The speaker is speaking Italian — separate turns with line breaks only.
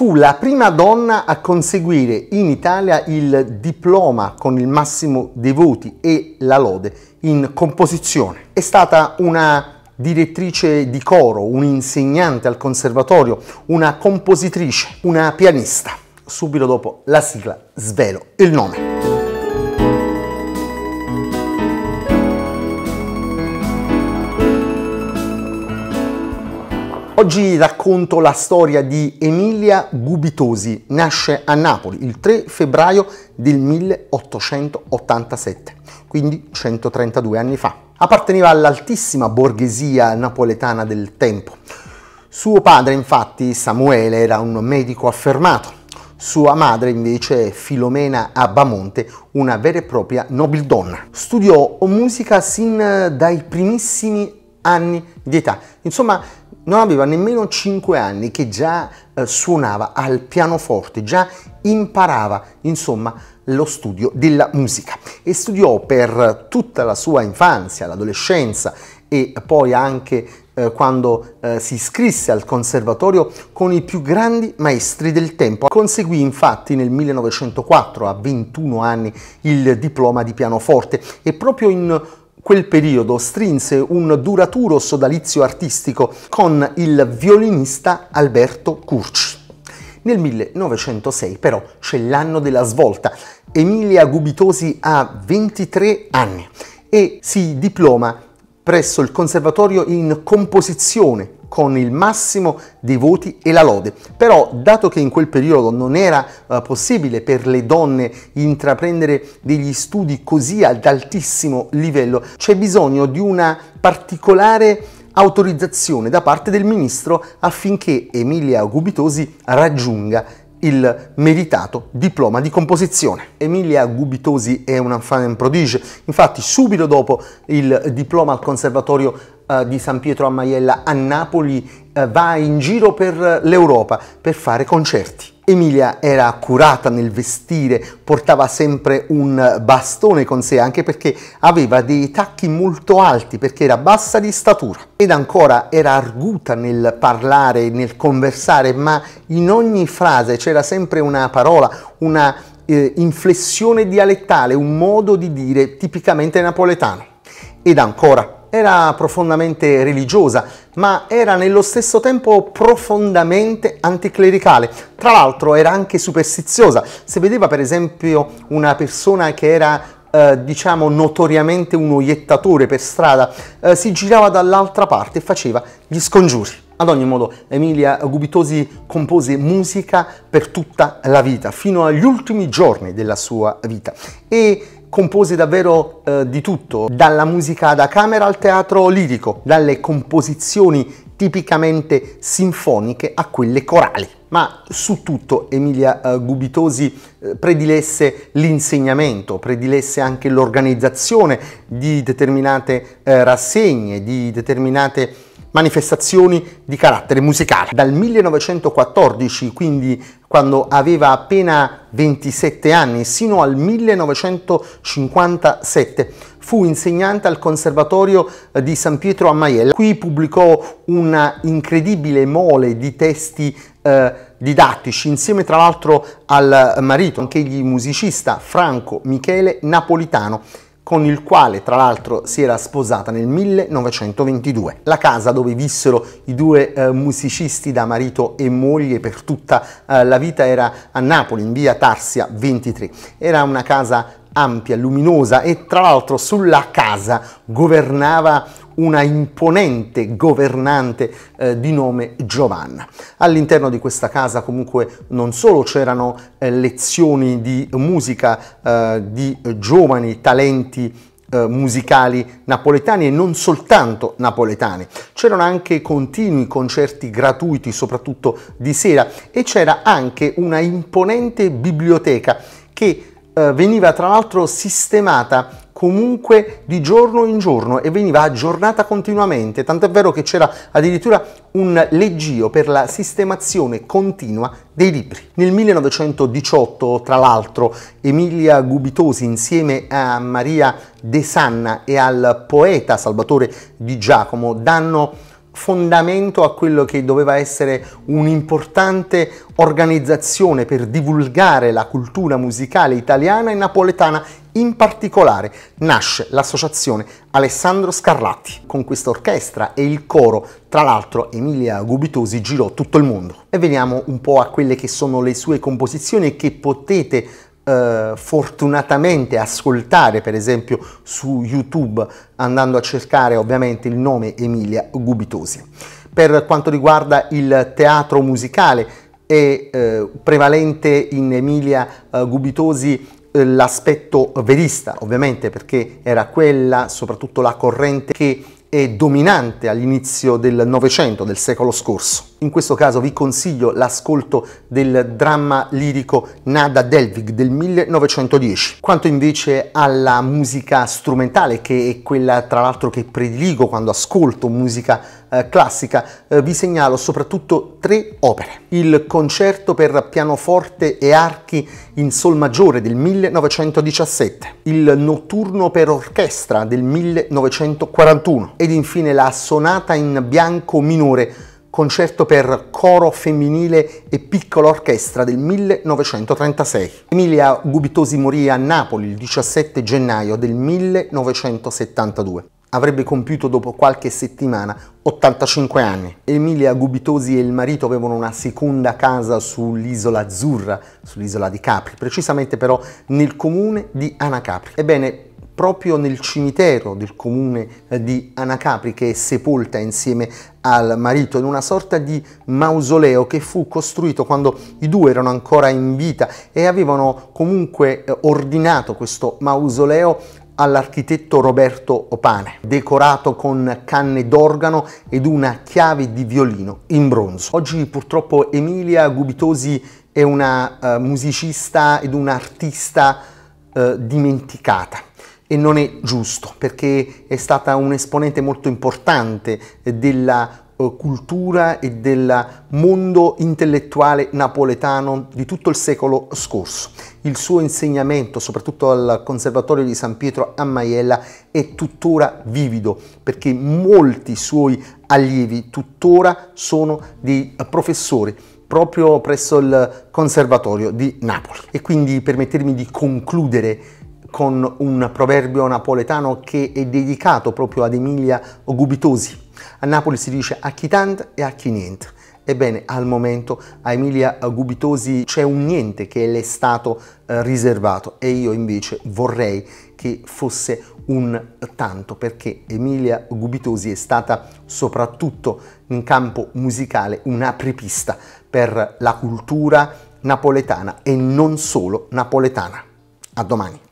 fu la prima donna a conseguire in Italia il diploma con il massimo dei voti e la lode in composizione. È stata una direttrice di coro, un'insegnante al conservatorio, una compositrice, una pianista. Subito dopo la sigla svelo il nome. Oggi racconto la storia di Emilia Gubitosi, nasce a Napoli il 3 febbraio del 1887, quindi 132 anni fa. Apparteneva all'altissima borghesia napoletana del tempo. Suo padre, infatti, Samuele, era un medico affermato. Sua madre invece Filomena Abbamonte, una vera e propria nobildonna. Studiò musica sin dai primissimi anni di età. Insomma, non aveva nemmeno 5 anni che già eh, suonava al pianoforte, già imparava insomma lo studio della musica e studiò per tutta la sua infanzia, l'adolescenza e poi anche eh, quando eh, si iscrisse al conservatorio con i più grandi maestri del tempo. Conseguì infatti nel 1904 a 21 anni il diploma di pianoforte e proprio in quel periodo strinse un duraturo sodalizio artistico con il violinista Alberto Curci. Nel 1906 però c'è l'anno della svolta. Emilia Gubitosi ha 23 anni e si diploma presso il Conservatorio in Composizione con il massimo dei voti e la lode. Però, dato che in quel periodo non era uh, possibile per le donne intraprendere degli studi così ad altissimo livello, c'è bisogno di una particolare autorizzazione da parte del ministro affinché Emilia Gubitosi raggiunga il meritato diploma di composizione. Emilia Gubitosi è una fan prodige, infatti subito dopo il diploma al Conservatorio eh, di San Pietro a Maiella a Napoli eh, va in giro per l'Europa per fare concerti. Emilia era accurata nel vestire, portava sempre un bastone con sé anche perché aveva dei tacchi molto alti perché era bassa di statura ed ancora era arguta nel parlare, nel conversare, ma in ogni frase c'era sempre una parola, una eh, inflessione dialettale, un modo di dire tipicamente napoletano. Ed ancora era profondamente religiosa, ma era nello stesso tempo profondamente anticlericale. Tra l'altro era anche superstiziosa. Se vedeva per esempio una persona che era eh, diciamo notoriamente un oiettatore per strada, eh, si girava dall'altra parte e faceva gli scongiuri. Ad ogni modo, Emilia Gubitosi compose musica per tutta la vita, fino agli ultimi giorni della sua vita. E compose davvero eh, di tutto, dalla musica da camera al teatro lirico, dalle composizioni tipicamente sinfoniche a quelle corali. Ma su tutto Emilia eh, Gubitosi eh, predilesse l'insegnamento, predilesse anche l'organizzazione di determinate eh, rassegne, di determinate manifestazioni di carattere musicale. Dal 1914, quindi quando aveva appena 27 anni, sino al 1957, fu insegnante al Conservatorio eh, di San Pietro a Maiella. Qui pubblicò una incredibile mole di testi eh, didattici, insieme tra l'altro al marito, anch'egli musicista, Franco Michele Napolitano con il quale tra l'altro si era sposata nel 1922, la casa dove vissero i due eh, musicisti da marito e moglie per tutta eh, la vita era a Napoli in via Tarsia 23. Era una casa ampia, luminosa e tra l'altro sulla casa governava una imponente governante eh, di nome Giovanna. All'interno di questa casa comunque non solo c'erano eh, lezioni di musica eh, di giovani talenti eh, musicali napoletani e non soltanto napoletani. C'erano anche continui concerti gratuiti, soprattutto di sera, e c'era anche una imponente biblioteca che eh, veniva tra l'altro sistemata comunque di giorno in giorno e veniva aggiornata continuamente, tant'è vero che c'era addirittura un leggio per la sistemazione continua dei libri. Nel 1918, tra l'altro, Emilia Gubitosi insieme a Maria De Sanna e al poeta Salvatore Di Giacomo danno fondamento a quello che doveva essere un'importante organizzazione per divulgare la cultura musicale italiana e napoletana in particolare nasce l'associazione Alessandro Scarlatti. Con questa orchestra e il coro, tra l'altro Emilia Gubitosi girò tutto il mondo. E veniamo un po' a quelle che sono le sue composizioni che potete eh, fortunatamente ascoltare per esempio su YouTube andando a cercare ovviamente il nome Emilia Gubitosi. Per quanto riguarda il teatro musicale è eh, prevalente in Emilia eh, Gubitosi eh, l'aspetto verista, ovviamente, perché era quella soprattutto la corrente che e dominante all'inizio del Novecento, del secolo scorso. In questo caso vi consiglio l'ascolto del dramma lirico Nada Delvig del 1910. Quanto invece alla musica strumentale, che è quella tra l'altro che prediligo quando ascolto musica eh, classica, eh, vi segnalo soprattutto tre opere. Il concerto per pianoforte e archi in sol maggiore del 1917, il notturno per orchestra del 1941, ed infine la sonata in bianco minore, concerto per coro femminile e piccola orchestra del 1936. Emilia Gubitosi morì a Napoli il 17 gennaio del 1972. Avrebbe compiuto dopo qualche settimana 85 anni. Emilia Gubitosi e il marito avevano una seconda casa sull'isola azzurra, sull'isola di Capri, precisamente però nel comune di Anacapri. Ebbene, proprio nel cimitero del comune di Anacapri che è sepolta insieme al marito in una sorta di mausoleo che fu costruito quando i due erano ancora in vita e avevano comunque eh, ordinato questo mausoleo all'architetto Roberto Opane, decorato con canne d'organo ed una chiave di violino in bronzo. Oggi purtroppo Emilia Gubitosi è una eh, musicista ed un'artista uh, dimenticata e non è giusto perché è stata un esponente molto importante eh, della eh, cultura e del mondo intellettuale napoletano di tutto il secolo scorso. Il suo insegnamento, soprattutto al Conservatorio di San Pietro a Maiella, è tuttora vivido perché molti suoi allievi tuttora sono dei professori proprio presso il Conservatorio di Napoli. E quindi permettermi di concludere con un proverbio napoletano che è dedicato proprio ad Emilia Gubitosi. A Napoli si dice a chi tanto e a chi niente. Ebbene, al momento a Emilia Gubitosi c'è un niente che le è stato eh, riservato e io invece vorrei che fosse un tanto perché Emilia Gubitosi è stata soprattutto in campo musicale un'apripista per la cultura napoletana e non solo napoletana. A domani!